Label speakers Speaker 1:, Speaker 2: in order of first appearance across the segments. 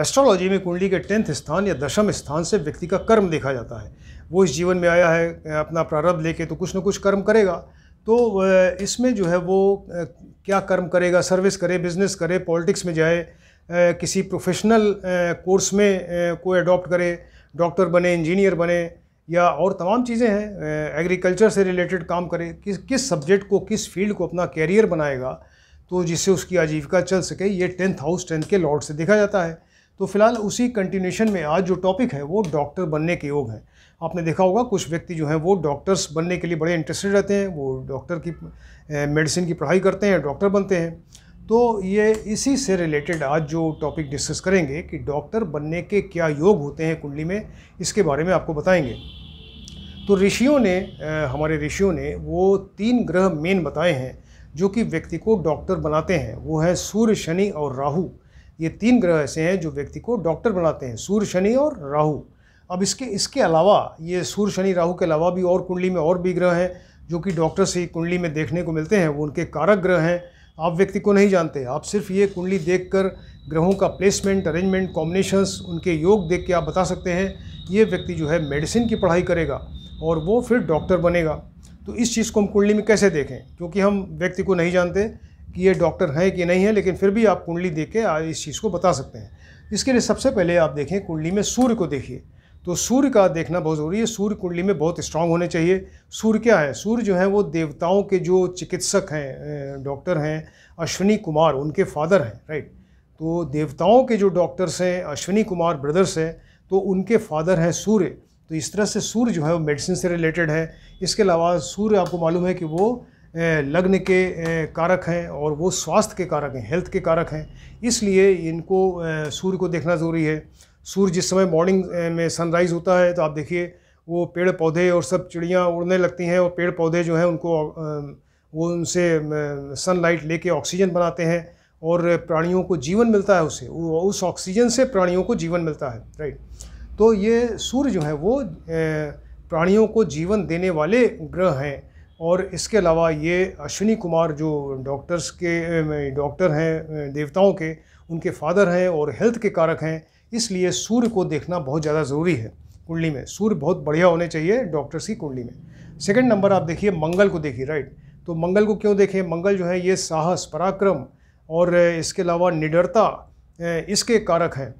Speaker 1: Astrology में कुंडली के टेंथ स्थान या दशम स्थान से व्यक्ति का कर्म देखा जाता है वो इस जीवन में आया है अपना प्रारब्ध लेके तो कुछ ना कुछ कर्म करेगा तो इसमें जो है वो क्या कर्म करेगा सर्विस करे बिजनेस करे पॉलिटिक्स में जाए किसी प्रोफेशनल कोर्स में को अडॉप्ट करे डॉक्टर बने इंजीनियर बने या और तमाम चीज़ें हैं एग्रीकल्चर से रिलेटेड काम करे किस किस सब्जेक्ट को किस फील्ड को अपना कैरियर बनाएगा तो जिससे उसकी आजीविका चल सके ये टेंथ हाउस टेंथ के लॉर्ड से देखा जाता है तो फिलहाल उसी कंटिन्यूशन में आज जो टॉपिक है वो डॉक्टर बनने के योग हैं आपने देखा होगा कुछ व्यक्ति जो हैं वो डॉक्टर्स बनने के लिए बड़े इंटरेस्टेड रहते हैं वो डॉक्टर की मेडिसिन की पढ़ाई करते हैं डॉक्टर बनते हैं तो ये इसी से रिलेटेड आज जो टॉपिक डिस्कस करेंगे कि डॉक्टर बनने के क्या योग होते हैं कुंडली में इसके बारे में आपको बताएंगे तो ऋषियों ने हमारे ऋषियों ने वो तीन ग्रह मेन बताए हैं जो कि व्यक्ति को डॉक्टर बनाते हैं वो है सूर्य शनि और राहु ये तीन ग्रह ऐसे हैं जो व्यक्ति को डॉक्टर बनाते हैं सूर्य शनि और राहु अब इसके इसके अलावा ये सूर्य शनि राहु के अलावा भी और कुंडली में और भी ग्रह हैं जो कि डॉक्टर से कुंडली में देखने को मिलते हैं वो उनके कारक ग्रह हैं आप व्यक्ति को नहीं जानते आप सिर्फ ये कुंडली कर ग्रहों का प्लेसमेंट अरेंजमेंट कॉम्बिनेशंस उनके योग देख के आप बता सकते हैं ये व्यक्ति जो है मेडिसिन की पढ़ाई करेगा और वो फिर डॉक्टर बनेगा तो इस चीज़ को हम कुंडली में कैसे देखें क्योंकि हम व्यक्ति को नहीं जानते कि ये डॉक्टर हैं कि नहीं है लेकिन फिर भी आप कुंडली देख के इस चीज़ को बता सकते हैं इसके लिए सबसे पहले आप देखें कुंडली में सूर्य को देखिए तो सूर्य का देखना बहुत ज़रूरी है सूर्य कुंडली में बहुत स्ट्रांग होने चाहिए सूर्य क्या है सूर्य जो है वो देवताओं के जो चिकित्सक हैं डॉक्टर हैं अश्विनी कुमार उनके फादर हैं राइट तो देवताओं के जो डॉक्टर्स हैं अश्विनी कुमार ब्रदर्स हैं तो उनके फादर हैं सूर्य तो इस तरह से सूर्य जो है वो मेडिसिन से रिलेटेड है इसके अलावा सूर्य आपको मालूम है कि वो लग्न के कारक हैं और वो स्वास्थ्य के कारक हैं हेल्थ के कारक हैं इसलिए इनको सूर्य को देखना ज़रूरी है सूर्य जिस समय मॉर्निंग में सनराइज़ होता है तो आप देखिए वो पेड़ पौधे और सब चिड़ियाँ उड़ने लगती हैं और पेड़ पौधे जो हैं उनको वो उनसे सनलाइट लेके ऑक्सीजन बनाते हैं और प्राणियों को जीवन मिलता है उसे उस ऑक्सीजन से प्राणियों को जीवन मिलता है राइट तो ये सूर्य जो है वो प्राणियों को जीवन देने वाले ग्रह हैं और इसके अलावा ये अश्विनी कुमार जो डॉक्टर्स के डॉक्टर हैं देवताओं के उनके फादर हैं और हेल्थ के कारक हैं इसलिए सूर्य को देखना बहुत ज़्यादा ज़रूरी है कुंडली में सूर्य बहुत बढ़िया होने चाहिए डॉक्टर्स की कुंडली में सेकंड नंबर आप देखिए मंगल को देखिए राइट तो मंगल को क्यों देखें मंगल जो है ये साहस पराक्रम और इसके अलावा निडरता इसके कारक हैं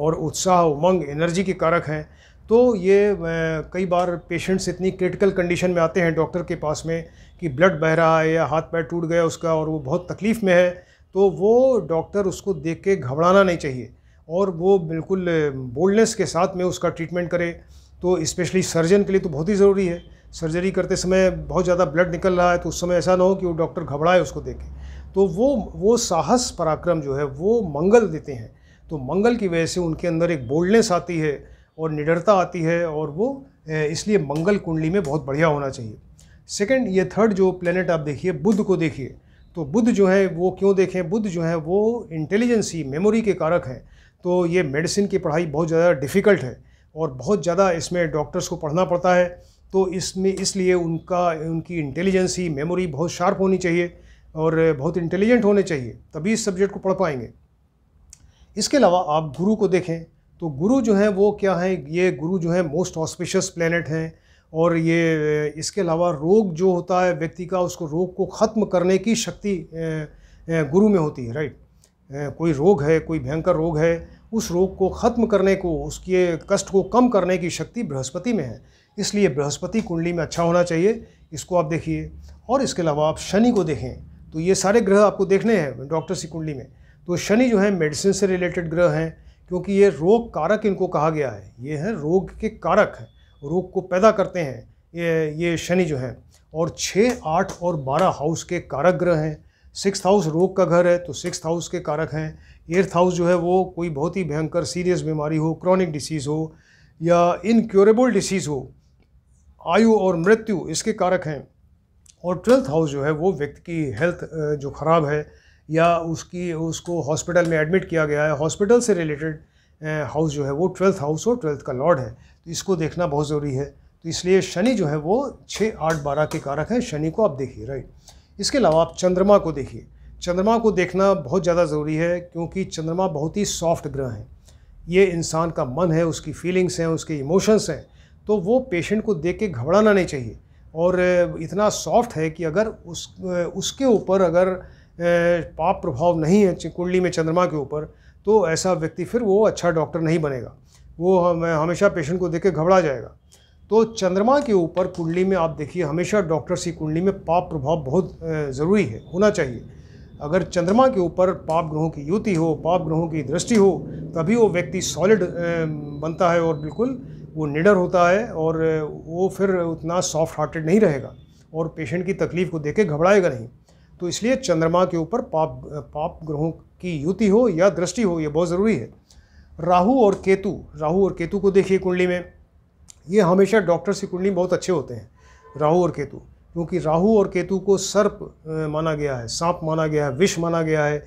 Speaker 1: और उत्साह उमंग एनर्जी के कारक हैं तो ये कई बार पेशेंट्स इतनी क्रिटिकल कंडीशन में आते हैं डॉक्टर के पास में कि ब्लड बह रहा है या हाथ पैर टूट गया उसका और वो बहुत तकलीफ़ में है तो वो डॉक्टर उसको देख के घबराना नहीं चाहिए और वो बिल्कुल बोल्डनेस के साथ में उसका ट्रीटमेंट करे तो स्पेशली सर्जन के लिए तो बहुत ही ज़रूरी है सर्जरी करते समय बहुत ज़्यादा ब्लड निकल रहा है तो उस समय ऐसा ना हो कि वो डॉक्टर घबराए उसको देखे तो वो वो साहस पराक्रम जो है वो मंगल देते हैं तो मंगल की वजह से उनके अंदर एक बोल्डनेस आती है और निडरता आती है और वो इसलिए मंगल कुंडली में बहुत बढ़िया होना चाहिए सेकंड ये थर्ड जो प्लेनेट आप देखिए बुद्ध को देखिए तो बुद्ध जो है वो क्यों देखें बुद्ध जो है वो इंटेलिजेंसी मेमोरी के कारक हैं तो ये मेडिसिन की पढ़ाई बहुत ज़्यादा डिफ़िकल्ट है और बहुत ज़्यादा इसमें डॉक्टर्स को पढ़ना पड़ता है तो इसमें इसलिए उनका उनकी इंटेलिजेंसी मेमोरी बहुत शार्प होनी चाहिए और बहुत इंटेलिजेंट होने चाहिए तभी इस सब्जेक्ट को पढ़ पाएंगे इसके अलावा आप गुरु को देखें तो गुरु जो है वो क्या है ये गुरु जो है मोस्ट ऑस्पिशियस प्लैनेट हैं और ये इसके अलावा रोग जो होता है व्यक्ति का उसको रोग को ख़त्म करने की शक्ति गुरु में होती है राइट कोई रोग है कोई भयंकर रोग है उस रोग को ख़त्म करने को उसके कष्ट को कम करने की शक्ति बृहस्पति में है इसलिए बृहस्पति कुंडली में अच्छा होना चाहिए इसको आप देखिए और इसके अलावा आप शनि को देखें तो ये सारे ग्रह आपको देखने हैं डॉक्टर की कुंडली में तो शनि जो है मेडिसिन से रिलेटेड ग्रह हैं क्योंकि ये रोग कारक इनको कहा गया है ये है रोग के कारक हैं रोग को पैदा करते हैं ये ये शनि जो है और छः आठ और बारह हाउस के कारक ग्रह हैं सिक्स हाउस रोग का घर है तो सिक्स हाउस के कारक हैं एर्थ हाउस जो है वो कोई बहुत ही भयंकर सीरियस बीमारी हो क्रॉनिक डिसीज़ हो या इनक्योरेबल डिसीज़ हो आयु और मृत्यु इसके कारक हैं और ट्वेल्थ हाउस जो है वो व्यक्ति की हेल्थ जो ख़राब है या उसकी उसको हॉस्पिटल में एडमिट किया गया है हॉस्पिटल से रिलेटेड हाउस जो है वो ट्वेल्थ हाउस और ट्वेल्थ का लॉर्ड है तो इसको देखना बहुत ज़रूरी है तो इसलिए शनि जो है वो छः आठ बारह के कारक हैं शनि को आप देखिए राइट इसके अलावा आप चंद्रमा को देखिए चंद्रमा को देखना बहुत ज़्यादा ज़रूरी है क्योंकि चंद्रमा बहुत ही सॉफ्ट ग्रह है ये इंसान का मन है उसकी फीलिंग्स हैं उसके इमोशंस हैं तो वो पेशेंट को देख के घबराना नहीं चाहिए और इतना सॉफ्ट है कि अगर उस उसके ऊपर अगर पाप प्रभाव नहीं है कुंडली में चंद्रमा के ऊपर तो ऐसा व्यक्ति फिर वो अच्छा डॉक्टर नहीं बनेगा वो हमेशा पेशेंट को देख के घबरा जाएगा तो चंद्रमा के ऊपर कुंडली में आप देखिए हमेशा डॉक्टर सी कुंडली में पाप प्रभाव बहुत ज़रूरी है होना चाहिए अगर चंद्रमा के ऊपर पाप ग्रहों की युति हो पाप ग्रहों की दृष्टि हो तभी वो व्यक्ति सॉलिड बनता है और बिल्कुल वो निडर होता है और वो फिर उतना सॉफ्ट हार्टेड नहीं रहेगा और पेशेंट की तकलीफ़ को देख के घबराएगा नहीं तो इसलिए चंद्रमा के ऊपर पाप पाप ग्रहों की युति हो या दृष्टि हो ये बहुत ज़रूरी है राहु और केतु राहु और केतु को देखिए कुंडली में ये हमेशा डॉक्टर्स की कुंडली बहुत अच्छे होते हैं राहु और केतु क्योंकि राहु और केतु को सर्प माना गया है सांप माना गया है विष माना गया है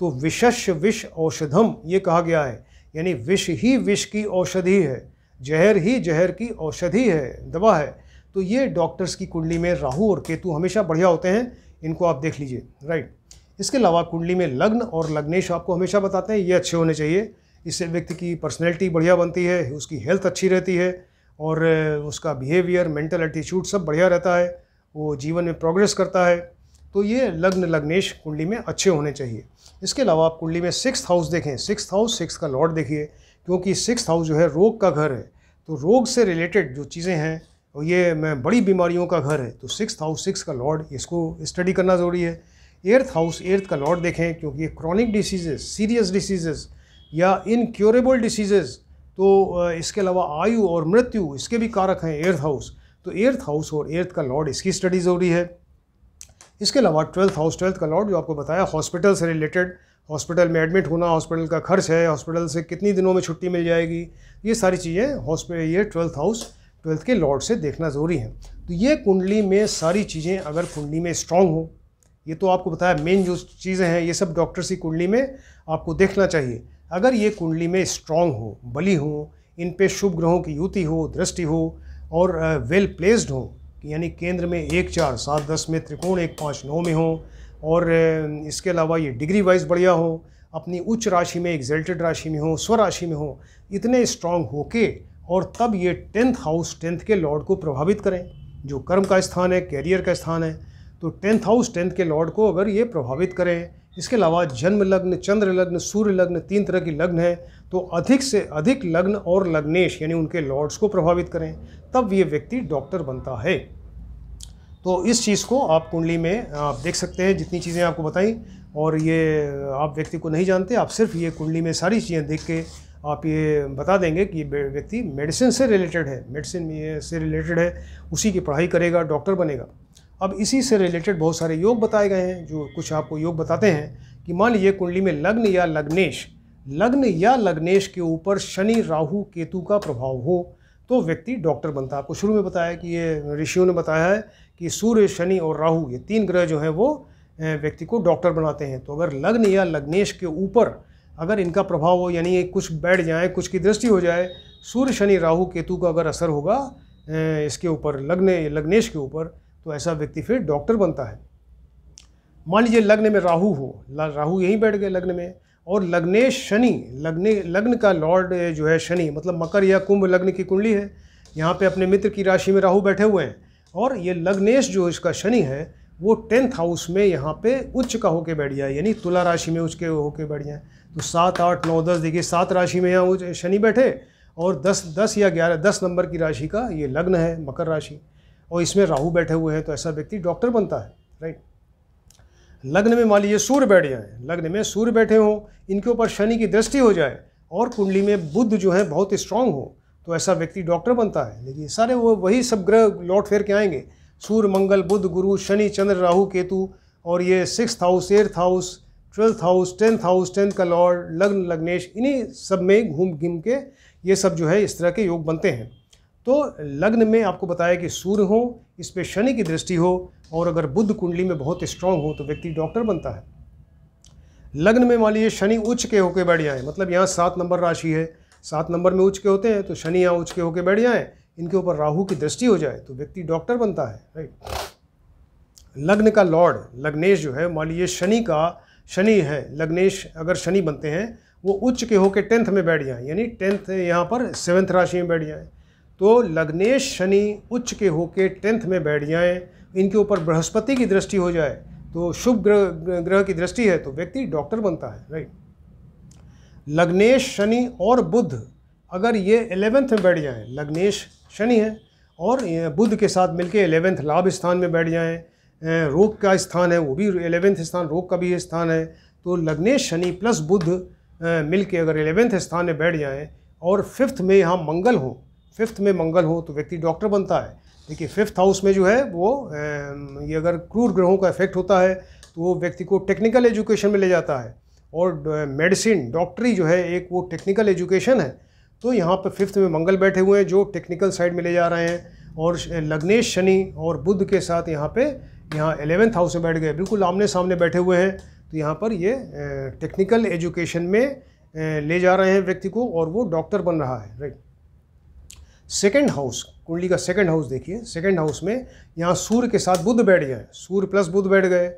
Speaker 1: तो विशेष विष औषधम ये कहा गया है यानी विष ही विष की औषधि है जहर ही जहर की औषधि है दवा है तो ये डॉक्टर्स की कुंडली में राहु और केतु हमेशा बढ़िया होते हैं इनको आप देख लीजिए राइट इसके अलावा कुंडली में लग्न और लग्नेश आपको हमेशा बताते हैं ये अच्छे होने चाहिए इससे व्यक्ति की पर्सनैलिटी बढ़िया बनती है उसकी हेल्थ अच्छी रहती है और उसका बिहेवियर मेंटल एटीट्यूड सब बढ़िया रहता है वो जीवन में प्रोग्रेस करता है तो ये लग्न लग्नेश कुंडली में अच्छे होने चाहिए इसके अलावा आप कुंडली में सिक्स हाउस देखें सिक्स हाउस सिक्स का लॉर्ड देखिए क्योंकि सिक्स हाउस जो है रोग का घर है तो रोग से रिलेटेड जो चीज़ें हैं और ये मैं बड़ी बीमारियों का घर है तो सिक्स हाउस सिक्स का लॉर्ड इसको स्टडी करना ज़रूरी है एर्थ हाउस एर्थ का लॉर्ड देखें क्योंकि ये क्रॉनिक डिसीजेज सीरियस डिसीजेज या इनक्योरेबल डिसीजेज तो इसके अलावा आयु और मृत्यु इसके भी कारक हैं एर्थ हाउस तो एर्थ हाउस और एर्थ का लॉर्ड इसकी स्टडी ज़रूरी है इसके अलावा ट्वेल्थ हाउस ट्वेल्थ का लॉर्ड जो आपको बताया हॉस्पिटल से रिलेटेड हॉस्पिटल में एडमिट होना हॉस्पिटल का खर्च है हॉस्पिटल से कितनी दिनों में छुट्टी मिल जाएगी ये सारी चीज़ें हॉस्पिटल ये ट्वेल्थ हाउस ट्वेल्थ तो के लॉर्ड से देखना ज़रूरी है तो ये कुंडली में सारी चीज़ें अगर कुंडली में स्ट्रांग हो ये तो आपको बताया मेन जो चीज़ें हैं ये सब डॉक्टर्स की कुंडली में आपको देखना चाहिए अगर ये कुंडली में स्ट्रांग हो बली हो इन पे शुभ ग्रहों की युति हो दृष्टि हो और वेल प्लेस्ड हो यानी केंद्र में एक चार सात दस में त्रिकोण एक पाँच नौ में हो और इसके अलावा ये डिग्री वाइज बढ़िया हो अपनी उच्च राशि में एग्जल्टेड राशि में हो स्वराशि में हो इतने स्ट्रांग हो के और तब ये टेंथ हाउस टेंथ के लॉर्ड को प्रभावित करें जो कर्म का स्थान है कैरियर का स्थान है तो टेंथ हाउस टेंथ के लॉर्ड को अगर ये प्रभावित करें इसके अलावा जन्म लग्न चंद्र लग्न सूर्य लग्न तीन तरह की लग्न है तो अधिक से अधिक लग्न और लग्नेश यानी उनके लॉर्ड्स को प्रभावित करें तब ये व्यक्ति डॉक्टर बनता है तो इस चीज़ को आप कुंडली में आप देख सकते हैं जितनी चीज़ें आपको बताई और ये आप व्यक्ति को नहीं जानते आप सिर्फ ये कुंडली में सारी चीज़ें देख के आप ये बता देंगे कि ये व्यक्ति मेडिसिन से रिलेटेड है मेडिसिन से रिलेटेड है उसी की पढ़ाई करेगा डॉक्टर बनेगा अब इसी से रिलेटेड बहुत सारे योग बताए गए हैं जो कुछ आपको योग बताते हैं कि मान लीजिए कुंडली में लग्न या लग्नेश लग्न या लग्नेश के ऊपर शनि राहु केतु का प्रभाव हो तो व्यक्ति डॉक्टर बनता है आपको शुरू में बताया कि ये ऋषियों ने बताया है कि सूर्य शनि और राहु ये तीन ग्रह जो हैं वो व्यक्ति को डॉक्टर बनाते हैं तो अगर लग्न या लग्नेश के ऊपर अगर इनका प्रभाव हो यानी ये कुछ बैठ जाए कुछ की दृष्टि हो जाए सूर्य शनि राहु केतु का अगर असर होगा इसके ऊपर लग्ने लग्नेश के ऊपर तो ऐसा व्यक्ति फिर डॉक्टर बनता है मान लीजिए लग्न में राहु हो राहु यहीं बैठ गए लग्न में और लग्नेश शनि लग्ने लग्न का लॉर्ड जो है शनि मतलब मकर या कुंभ लग्न की कुंडली है यहाँ पे अपने मित्र की राशि में राहु बैठे हुए हैं और ये लग्नेश जो इसका शनि है वो टेंथ हाउस में यहाँ पे उच्च का होके बैठ जाए यानी तुला राशि में उच्च के होके बैठ जाए तो सात आठ नौ दस देखिए सात राशि में यहाँ शनि बैठे और दस दस या ग्यारह दस नंबर की राशि का ये लग्न है मकर राशि और इसमें राहु बैठे हुए हैं तो ऐसा व्यक्ति डॉक्टर बनता है राइट लग्न में मान लीजिए सूर्य बैठ जाए लग्न में सूर्य बैठे हों इनके ऊपर शनि की दृष्टि हो जाए और कुंडली में बुद्ध जो है बहुत स्ट्रांग हो तो ऐसा व्यक्ति डॉक्टर बनता है लेकिन सारे वो वही सब ग्रह लौट फेर के आएंगे सूर्य मंगल बुध गुरु शनि चंद्र राहु केतु और ये six house eighth house twelfth house tenth house tenth का लॉर्ड लग्न लग्नेश इन्हीं सब में घूम घूम के ये सब जो है इस तरह के योग बनते हैं तो लग्न में आपको बताया कि सूर्य हो इस पर शनि की दृष्टि हो और अगर बुद्ध कुंडली में बहुत स्ट्रांग हो तो व्यक्ति डॉक्टर बनता है लग्न में मान लीजिए शनि उच्च के होके बैठ जाए मतलब यहाँ सात नंबर राशि है सात नंबर में उच्च के होते हैं तो शनि यहाँ उच्च के होके बैठ जाएँ इनके ऊपर राहु की दृष्टि हो जाए तो व्यक्ति डॉक्टर बनता है राइट लग्न का लॉर्ड लग्नेश जो है मान लीजिए शनि का शनि है लग्नेश अगर शनि बनते हैं वो उच्च के होके टेंथ में बैठ जाएँ यानी टेंथ यहाँ पर सेवन्थ राशि में बैठ जाएँ तो लग्नेश शनि उच्च के होके टेंथ में बैठ जाएँ इनके ऊपर बृहस्पति की दृष्टि हो जाए तो शुभ ग्रह ग्रह की दृष्टि है तो व्यक्ति डॉक्टर बनता है राइट लग्नेश शनि और बुध अगर ये एलेवेंथ में बैठ जाएँ लग्नेश शनि है और बुध के साथ मिलके एलेवेंथ लाभ स्थान में बैठ जाएं रोग का स्थान है वो भी एलेवेंथ स्थान रोग का भी स्थान है तो लग्नेश शनि प्लस बुध मिल के अगर एलेवेंथ स्थान में बैठ जाएं और फिफ्थ में यहाँ मंगल हो फिफ्थ में मंगल हो तो व्यक्ति डॉक्टर बनता है देखिए फिफ्थ हाउस में जो है वो ये अगर क्रूर ग्रहों का इफेक्ट होता है तो वो व्यक्ति को टेक्निकल एजुकेशन में ले जाता है और मेडिसिन डॉक्टरी जो है एक वो टेक्निकल एजुकेशन है तो यहाँ पर फिफ्थ में मंगल बैठे हुए हैं जो टेक्निकल साइड में ले जा रहे हैं और लग्नेश शनि और बुद्ध के साथ यहाँ पे यहाँ एलेवेंथ हाउस में बैठ गए बिल्कुल आमने सामने बैठे हुए हैं तो यहाँ पर ये टेक्निकल एजुकेशन में ले जा रहे हैं व्यक्ति को और वो डॉक्टर बन रहा है राइट सेकेंड हाउस कुंडली का सेकेंड हाउस देखिए सेकेंड हाउस में यहाँ सूर्य के साथ बुद्ध बैठ गए सूर्य प्लस बुद्ध बैठ गए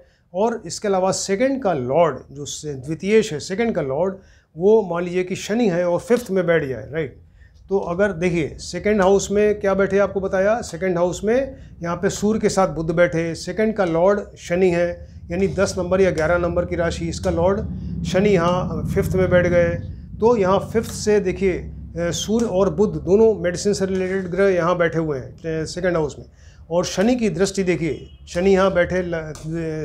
Speaker 1: और इसके अलावा सेकेंड का लॉर्ड जो द्वितीय है सेकेंड का लॉर्ड वो मान लीजिए कि शनि है और फिफ्थ में बैठ जाए राइट तो अगर देखिए सेकेंड हाउस में क्या बैठे आपको बताया सेकेंड हाउस में यहाँ पे सूर्य के साथ बुद्ध बैठे सेकेंड का लॉर्ड शनि है यानी दस नंबर या ग्यारह नंबर की राशि इसका लॉर्ड शनि यहाँ फिफ्थ में बैठ गए तो यहाँ फिफ्थ से देखिए सूर्य और बुद्ध दोनों मेडिसिन से रिलेटेड ग्रह यहाँ बैठे हुए हैं सेकेंड हाउस में और शनि की दृष्टि देखिए शनि यहाँ बैठे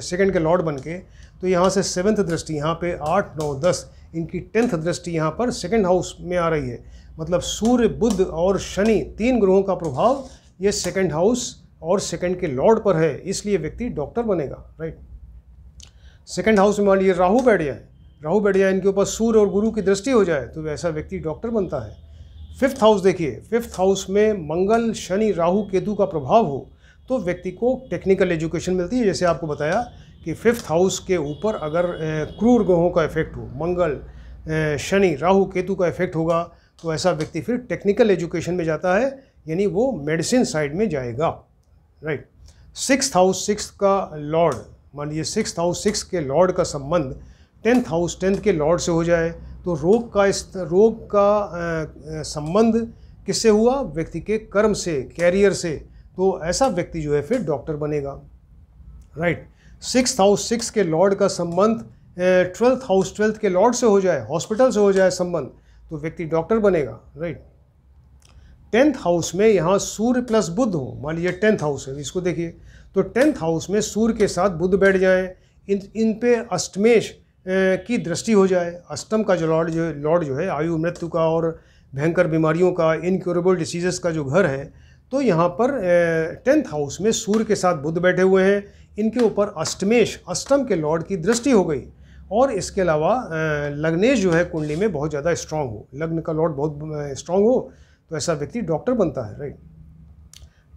Speaker 1: सेकेंड के लॉर्ड बन के तो यहाँ से सेवन्थ दृष्टि यहाँ पे आठ नौ दस इनकी टेंथ दृष्टि यहाँ पर सेकेंड हाउस में आ रही है मतलब सूर्य बुद्ध और शनि तीन ग्रहों का प्रभाव ये सेकेंड हाउस और सेकेंड के लॉर्ड पर है इसलिए व्यक्ति डॉक्टर बनेगा राइट सेकेंड हाउस में मान लीजिए राहु बैठ जाए राहु बैठ जाए इनके ऊपर सूर्य और गुरु की दृष्टि हो जाए तो वैसा व्यक्ति डॉक्टर बनता है फिफ्थ हाउस देखिए फिफ्थ हाउस में मंगल शनि राहु केतु का प्रभाव हो तो व्यक्ति को टेक्निकल एजुकेशन मिलती है जैसे आपको बताया कि फिफ्थ हाउस के ऊपर अगर क्रूर ग्रहों का इफेक्ट हो मंगल शनि राहु केतु का इफेक्ट होगा तो ऐसा व्यक्ति फिर टेक्निकल एजुकेशन में जाता है यानी वो मेडिसिन साइड में जाएगा राइट सिक्स हाउस सिक्स का लॉर्ड मान लीजिए सिक्स हाउस सिक्स के लॉर्ड का संबंध टेंथ हाउस टेंथ के लॉर्ड से हो जाए तो रोग का इस रोग का संबंध किससे हुआ व्यक्ति के कर्म से कैरियर से तो ऐसा व्यक्ति जो है फिर डॉक्टर बनेगा right right. Six house six के लॉर्ड का संबंध ट्वेल्थ हाउस ट्वेल्थ के लॉर्ड से हो जाए हॉस्पिटल से हो जाए संबंध तो व्यक्ति डॉक्टर बनेगा राइट टेंथ हाउस में यहाँ सूर्य प्लस बुद्ध हो मान लीजिए टेंथ हाउस है इसको देखिए तो टेंथ हाउस में सूर्य के साथ बुद्ध बैठ जाए इन इन पे अष्टमेश की दृष्टि हो जाए अष्टम का जो लॉर्ड जो है लॉर्ड जो है आयु मृत्यु का और भयंकर बीमारियों का इनक्योरेबल डिसीजेस का जो घर है तो यहाँ पर टेंथ हाउस में सूर्य के साथ बुद्ध बैठे हुए हैं इनके ऊपर अष्टमेश अष्टम के लॉर्ड की दृष्टि हो गई और इसके अलावा लग्नेश जो है कुंडली में बहुत ज़्यादा स्ट्रांग हो लग्न का लॉर्ड बहुत स्ट्रांग हो तो ऐसा व्यक्ति डॉक्टर बनता है राइट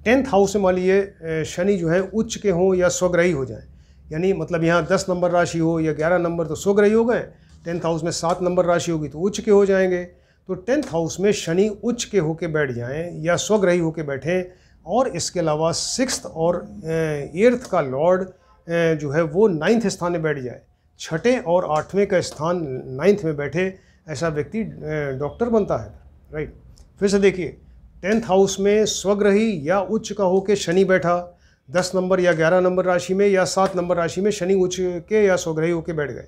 Speaker 1: टेंथ हाउस में मान लीजिए शनि जो है उच्च के हों या स्वग्रही हो जाए यानी मतलब यहाँ दस नंबर राशि हो या ग्यारह नंबर तो स्वग्रही हो गए टेंथ हाउस में सात नंबर राशि होगी तो उच्च के हो जाएंगे तो टेंथ हाउस में शनि उच्च के होके बैठ जाएं या स्वग्रही होके बैठें और इसके अलावा सिक्स और एर्थ का लॉर्ड जो है वो नाइन्थ स्थान में बैठ जाए छठे और आठवें का स्थान नाइन्थ में बैठे ऐसा व्यक्ति डॉक्टर बनता है राइट फिर से देखिए टेंथ हाउस में स्वग्रही या उच्च का होकर शनि बैठा दस नंबर या ग्यारह नंबर राशि में या सात नंबर राशि में शनि उच्च के या स्वग्रही होके बैठ गए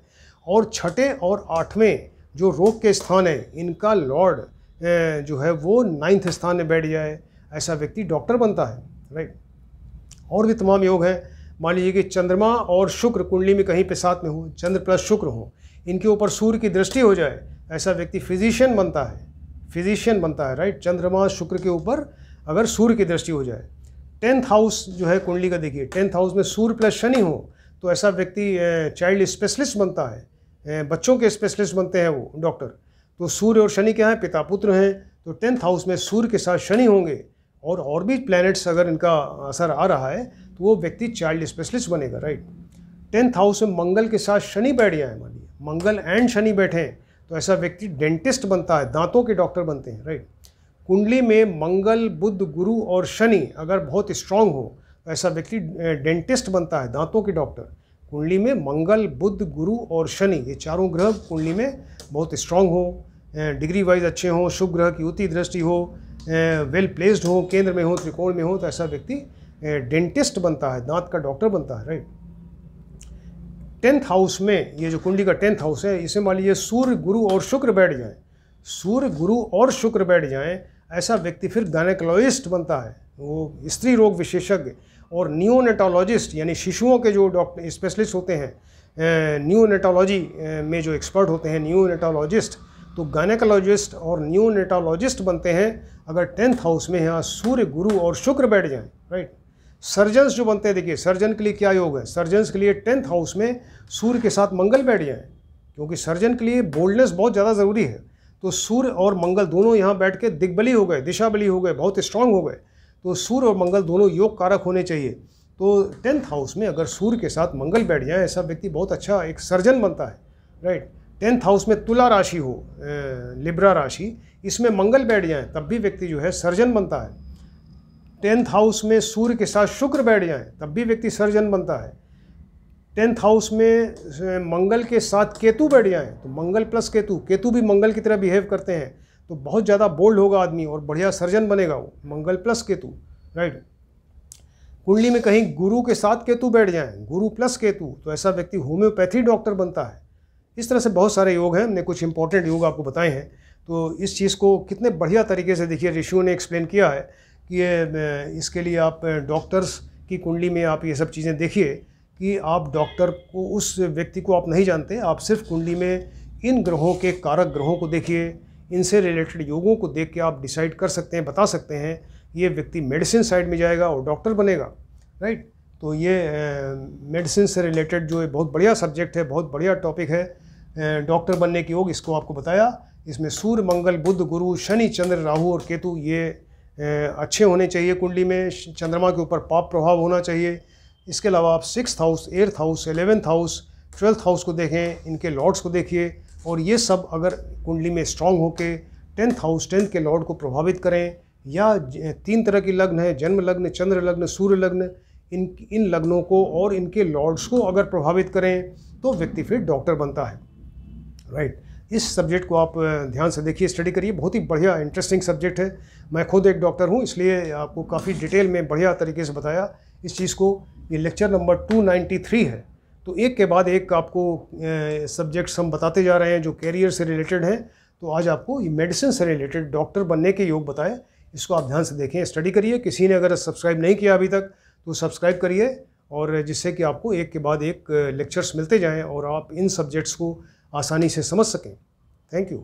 Speaker 1: और छठे और आठवें जो रोग के स्थान हैं इनका लॉर्ड जो है वो नाइन्थ स्थान में बैठ जाए ऐसा व्यक्ति डॉक्टर बनता है राइट और भी तमाम योग हैं मान लीजिए कि चंद्रमा और शुक्र कुंडली में कहीं पे साथ में हो चंद्र प्लस शुक्र हो इनके ऊपर सूर्य की दृष्टि हो जाए ऐसा व्यक्ति फिजिशियन बनता है फिजिशियन बनता है राइट चंद्रमा शुक्र के ऊपर अगर सूर्य की दृष्टि हो जाए टेंथ हाउस जो है कुंडली का देखिए टेंथ हाउस में सूर्य प्लस शनि हो तो ऐसा व्यक्ति चाइल्ड स्पेशलिस्ट बनता है बच्चों के स्पेशलिस्ट बनते हैं वो डॉक्टर तो सूर्य और शनि क्या है पिता पुत्र हैं तो टेंथ हाउस में सूर्य के साथ शनि होंगे और और भी प्लैनेट्स अगर इनका असर आ रहा है तो वो व्यक्ति चाइल्ड स्पेशलिस्ट बनेगा राइट टेंथ हाउस में मंगल के साथ शनि बैठ गया है मानिए मंगल एंड शनि बैठे हैं तो ऐसा व्यक्ति डेंटिस्ट बनता है दांतों के डॉक्टर बनते हैं राइट कुंडली में मंगल बुद्ध गुरु और शनि अगर बहुत स्ट्रांग हो तो ऐसा व्यक्ति डेंटिस्ट बनता है दांतों के डॉक्टर कुंडली में मंगल बुद्ध गुरु और शनि ये चारों ग्रह कुंडली में बहुत स्ट्रांग हो डिग्री वाइज अच्छे हों शुभ ग्रह की उति दृष्टि हो वेल प्लेस्ड हो केंद्र में हो त्रिकोण में हो तो ऐसा व्यक्ति डेंटिस्ट बनता है दांत का डॉक्टर बनता है राइट टेंथ हाउस में ये जो कुंडली का टेंथ हाउस है इसे मान लीजिए सूर्य गुरु और शुक्र बैठ जाए सूर्य गुरु और शुक्र बैठ जाए ऐसा व्यक्ति फिर गायनेकोलॉजिस्ट बनता है वो स्त्री रोग विशेषज्ञ और न्यूनेटोलॉजिस्ट यानी शिशुओं के जो डॉक्टर स्पेशलिस्ट होते हैं न्यूनेटोलॉजी में जो एक्सपर्ट होते हैं न्यूनेटोलॉजिस्ट तो गायनेकोलॉजिस्ट और न्यूनेटोलॉजिस्ट बनते हैं अगर टेंथ हाउस में यहाँ सूर्य गुरु और शुक्र बैठ जाए राइट सर्जन्स जो बनते हैं देखिए सर्जन के लिए क्या योग है सर्जन्स के लिए टेंथ हाउस में सूर्य के साथ मंगल बैठ जाएँ क्योंकि सर्जन के लिए बोल्डनेस बहुत ज़्यादा ज़रूरी है तो सूर्य और मंगल दोनों यहाँ बैठ के दिग्बली हो गए दिशाबली हो गए बहुत स्ट्रांग हो गए तो सूर्य और मंगल दोनों योग कारक होने चाहिए तो टेंथ हाउस में अगर सूर्य के साथ मंगल बैठ जाए ऐसा व्यक्ति बहुत अच्छा एक सर्जन बनता है राइट टेंथ हाउस में तुला राशि हो लिब्रा राशि इसमें मंगल बैठ जाए तब भी व्यक्ति जो है सर्जन बनता है टेंथ हाउस में सूर्य के साथ शुक्र बैठ जाए तब भी व्यक्ति सर्जन बनता है टेंथ हाउस में मंगल के साथ केतु बैठ जाए तो मंगल प्लस केतु केतु भी मंगल की तरह बिहेव करते हैं तो बहुत ज़्यादा बोल्ड होगा आदमी और बढ़िया सर्जन बनेगा वो मंगल प्लस केतु राइट कुंडली में कहीं गुरु के साथ केतु बैठ जाए गुरु प्लस केतु तो ऐसा व्यक्ति होम्योपैथी डॉक्टर बनता है इस तरह से बहुत सारे योग हैं हमने कुछ इंपॉर्टेंट योग आपको बताए हैं तो इस चीज़ को कितने बढ़िया तरीके से देखिए ऋषियों ने एक्सप्लेन किया है कि इसके लिए आप डॉक्टर्स की कुंडली में आप ये सब चीज़ें देखिए कि आप डॉक्टर को उस व्यक्ति को आप नहीं जानते आप सिर्फ कुंडली में इन ग्रहों के कारक ग्रहों को देखिए इनसे रिलेटेड योगों को देख के आप डिसाइड कर सकते हैं बता सकते हैं ये व्यक्ति मेडिसिन साइड में जाएगा और डॉक्टर बनेगा राइट तो ये मेडिसिन से रिलेटेड जो बहुत बढ़िया सब्जेक्ट है बहुत बढ़िया टॉपिक है डॉक्टर बनने की योग इसको आपको बताया इसमें सूर्य मंगल बुद्ध गुरु शनि चंद्र राहु और केतु ये अच्छे होने चाहिए कुंडली में चंद्रमा के ऊपर पाप प्रभाव होना चाहिए इसके अलावा आप six house eighth house eleventh house twelfth house को देखें इनके लॉर्ड्स को देखिए और ये सब अगर कुंडली में स्ट्रांग होकर टेंथ हाउस टेंथ के लॉर्ड को प्रभावित करें या तीन तरह की लग्न है जन्म लग्न चंद्र लग्न सूर्य लग्न इन इन लग्नों को और इनके लॉर्ड्स को अगर प्रभावित करें तो व्यक्ति फिर डॉक्टर बनता है राइट right. इस सब्जेक्ट को आप ध्यान से देखिए स्टडी करिए बहुत ही बढ़िया इंटरेस्टिंग सब्जेक्ट है मैं खुद एक डॉक्टर हूँ इसलिए आपको काफ़ी डिटेल में बढ़िया तरीके से बताया इस चीज़ को ये लेक्चर नंबर 293 है तो एक के बाद एक आपको सब्जेक्ट्स हम बताते जा रहे हैं जो कैरियर से रिलेटेड हैं तो आज आपको ये मेडिसिन से रिलेटेड डॉक्टर बनने के योग बताएं इसको आप ध्यान से देखें स्टडी करिए किसी ने अगर सब्सक्राइब नहीं किया अभी तक तो सब्सक्राइब करिए और जिससे कि आपको एक के बाद एक लेक्चर्स मिलते जाएँ और आप इन सब्जेक्ट्स को आसानी से समझ सकें थैंक यू